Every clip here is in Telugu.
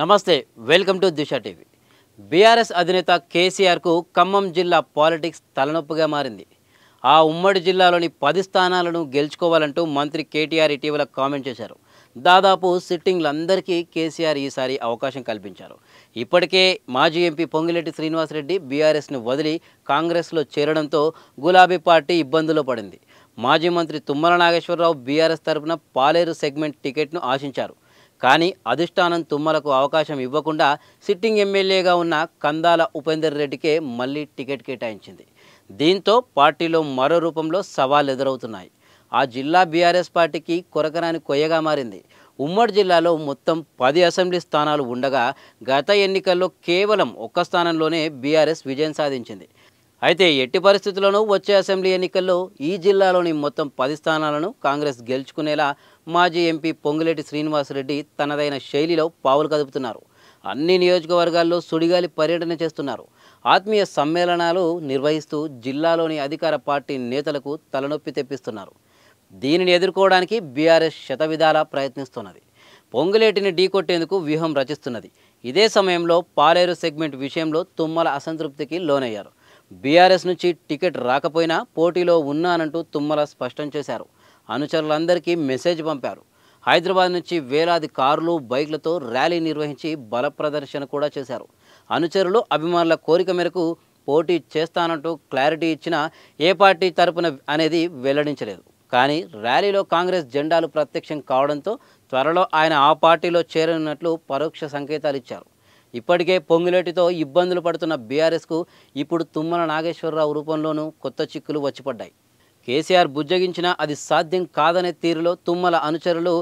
నమస్తే welcome to Disha TV BRS అధినేత కేసీఆర్కు ఖమ్మం జిల్లా పాలిటిక్స్ తలనొప్పిగా మారింది ఆ ఉమ్మడి జిల్లాలోని పది స్థానాలను గెలుచుకోవాలంటూ మంత్రి కేటీఆర్ ఇటీవల కామెంట్ చేశారు దాదాపు సిట్టింగ్లందరికీ కేసీఆర్ ఈసారి అవకాశం కల్పించారు ఇప్పటికే మాజీ ఎంపీ పొంగిరెడ్డి శ్రీనివాసరెడ్డి బీఆర్ఎస్ను వదిలి కాంగ్రెస్లో చేరడంతో గులాబీ పార్టీ ఇబ్బందులో పడింది మాజీ మంత్రి తుమ్మల నాగేశ్వరరావు బీఆర్ఎస్ తరఫున పాలేరు సెగ్మెంట్ టికెట్ను ఆశించారు కానీ అధిష్టానం తుమ్మలకు అవకాశం ఇవ్వకుండా సిట్టింగ్ ఎమ్మెల్యేగా ఉన్న కందాల ఉపేందర్ రెడ్డికే మళ్ళీ టికెట్ కేటాయించింది దీంతో పార్టీలో మరో రూపంలో సవాళ్ళు ఎదురవుతున్నాయి ఆ జిల్లా బీఆర్ఎస్ పార్టీకి కొరకరాని కొయ్యగా మారింది ఉమ్మడి జిల్లాలో మొత్తం పది అసెంబ్లీ స్థానాలు ఉండగా గత ఎన్నికల్లో కేవలం ఒక్క స్థానంలోనే బీఆర్ఎస్ విజయం సాధించింది అయితే ఎట్టి పరిస్థితుల్లోనూ వచ్చే అసెంబ్లీ ఎన్నికల్లో ఈ జిల్లాలోని మొత్తం పది స్థానాలను కాంగ్రెస్ గెలుచుకునేలా మాజీ ఎంపీ పొంగులేటి శ్రీనివాసరెడ్డి తనదైన శైలిలో పావులు కదుపుతున్నారు అన్ని నియోజకవర్గాల్లో సుడిగాలి పర్యటన చేస్తున్నారు ఆత్మీయ సమ్మేళనాలు నిర్వహిస్తూ జిల్లాలోని అధికార పార్టీ నేతలకు తలనొప్పి తెప్పిస్తున్నారు దీనిని ఎదుర్కోవడానికి బీఆర్ఎస్ శతవిధాలా ప్రయత్నిస్తున్నది పొంగులేటిని ఢీకొట్టేందుకు వ్యూహం రచిస్తున్నది ఇదే సమయంలో పాలేరు సెగ్మెంట్ విషయంలో తుమ్మల అసంతృప్తికి లోనయ్యారు బీఆర్ఎస్ నుంచి టికెట్ రాకపోయినా పోటీలో ఉన్నానంటూ తుమ్మల స్పష్టం చేశారు అనుచరులందరికీ మెసేజ్ పంపారు హైదరాబాద్ నుంచి వేలాది కార్లు బైక్లతో ర్యాలీ నిర్వహించి బల ప్రదర్శన కూడా చేశారు అనుచరులు అభిమానుల కోరిక మేరకు పోటీ చేస్తానంటూ క్లారిటీ ఇచ్చిన ఏ పార్టీ తరపున అనేది వెల్లడించలేదు కానీ ర్యాలీలో కాంగ్రెస్ జెండాలు ప్రత్యక్షం కావడంతో త్వరలో ఆయన ఆ పార్టీలో చేరనున్నట్లు పరోక్ష సంకేతాలు ఇచ్చారు ఇప్పటికే పొంగులేటితో ఇబ్బందులు పడుతున్న బీఆర్ఎస్కు ఇప్పుడు తుమ్మల నాగేశ్వరరావు రూపంలోనూ కొత్త చిక్కులు వచ్చిపడ్డాయి కేసీఆర్ బుజ్జగించినా అది సాధ్యం కాదనే తీరులో తుమ్మల అనుచరులు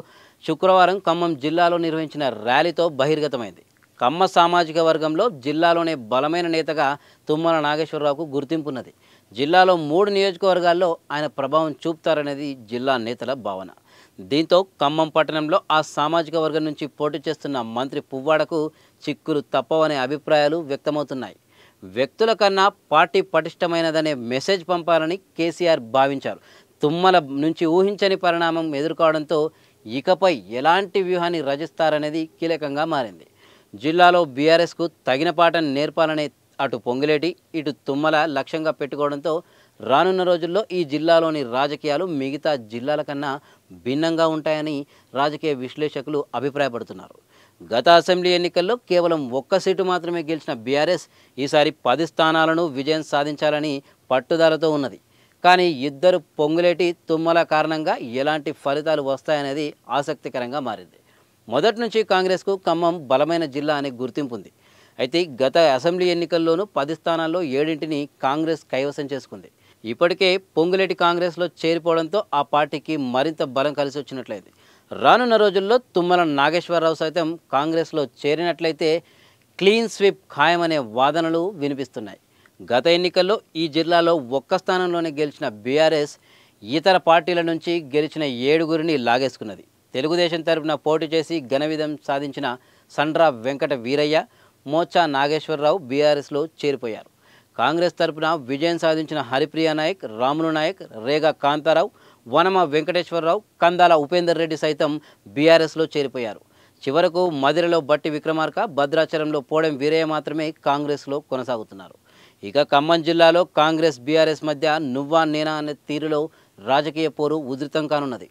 శుక్రవారం ఖమ్మం జిల్లాలో నిర్వహించిన ర్యాలీతో బహిర్గతమైంది కమ్మ సామాజిక వర్గంలో జిల్లాలోనే బలమైన నేతగా తుమ్మల నాగేశ్వరరావుకు గుర్తింపున్నది జిల్లాలో మూడు నియోజకవర్గాల్లో ఆయన ప్రభావం చూపుతారనేది జిల్లా నేతల భావన దీంతో ఖమ్మం పట్టణంలో ఆ సామాజిక వర్గం నుంచి పోటీ చేస్తున్న మంత్రి పువ్వాడకు చిక్కులు తప్పవనే అభిప్రాయాలు వ్యక్తమవుతున్నాయి వ్యక్తుల కన్నా పార్టీ పటిష్టమైనదనే మెసేజ్ పంపాలని కేసీఆర్ భావించారు తుమ్మల నుంచి ఊహించని పరిణామం ఎదుర్కోవడంతో ఇకపై ఎలాంటి వ్యూహాన్ని రచిస్తారనేది కీలకంగా మారింది జిల్లాలో బీఆర్ఎస్కు తగిన పాఠం నేర్పాలనే అటు పొంగిలేటి ఇటు తుమ్మల లక్ష్యంగా పెట్టుకోవడంతో రానున్న రోజుల్లో ఈ జిల్లాలోని రాజకీయాలు మిగతా జిల్లాల కన్నా భిన్నంగా ఉంటాయని రాజకీయ విశ్లేషకులు అభిప్రాయపడుతున్నారు గత అసెంబ్లీ ఎన్నికల్లో కేవలం ఒక్క సీటు మాత్రమే గెలిచిన బీఆర్ఎస్ ఈసారి పది స్థానాలను విజయం సాధించాలని పట్టుదలతో ఉన్నది కానీ ఇద్దరు పొంగులేటి తుమ్మల కారణంగా ఎలాంటి ఫలితాలు వస్తాయనేది ఆసక్తికరంగా మారింది మొదటి నుంచి కాంగ్రెస్కు ఖమ్మం బలమైన జిల్లా అనే గుర్తింపు ఉంది అయితే గత అసెంబ్లీ ఎన్నికల్లోనూ పది స్థానాల్లో ఏడింటిని కాంగ్రెస్ కైవసం చేసుకుంది ఇప్పటికే పొంగులేటి కాంగ్రెస్లో చేరిపోవడంతో ఆ పార్టీకి మరింత బలం కలిసి వచ్చినట్లయింది రానున్న రోజుల్లో తుమ్మల నాగేశ్వరరావు సైతం కాంగ్రెస్లో చేరినట్లయితే క్లీన్ స్వీప్ ఖాయమనే వాదనలు వినిపిస్తున్నాయి గత ఎన్నికల్లో ఈ జిల్లాలో ఒక్క స్థానంలోనే గెలిచిన బీఆర్ఎస్ ఇతర పార్టీల నుంచి గెలిచిన ఏడుగురిని లాగేసుకున్నది తెలుగుదేశం తరపున పోటీ చేసి ఘన సాధించిన సండ్రా వెంకట వీరయ్య మోచా నాగేశ్వరరావు బీఆర్ఎస్లో చేరిపోయారు కాంగ్రెస్ తరపున విజయం సాధించిన హరిప్రియ నాయక్ రాములు నాయక్ రేగ కాంతారావు వనమ వెంకటేశ్వరరావు కందాల ఉపేందర్ రెడ్డి సైతం బీఆర్ఎస్లో చేరిపోయారు చివరకు మదిరలో బట్టి విక్రమార్క భద్రాచలంలో పోడం వీరయ్య మాత్రమే కాంగ్రెస్లో కొనసాగుతున్నారు ఇక ఖమ్మం జిల్లాలో కాంగ్రెస్ బీఆర్ఎస్ మధ్య నువ్వా నేనా అనే తీరులో రాజకీయ పోరు ఉధృతం కానున్నది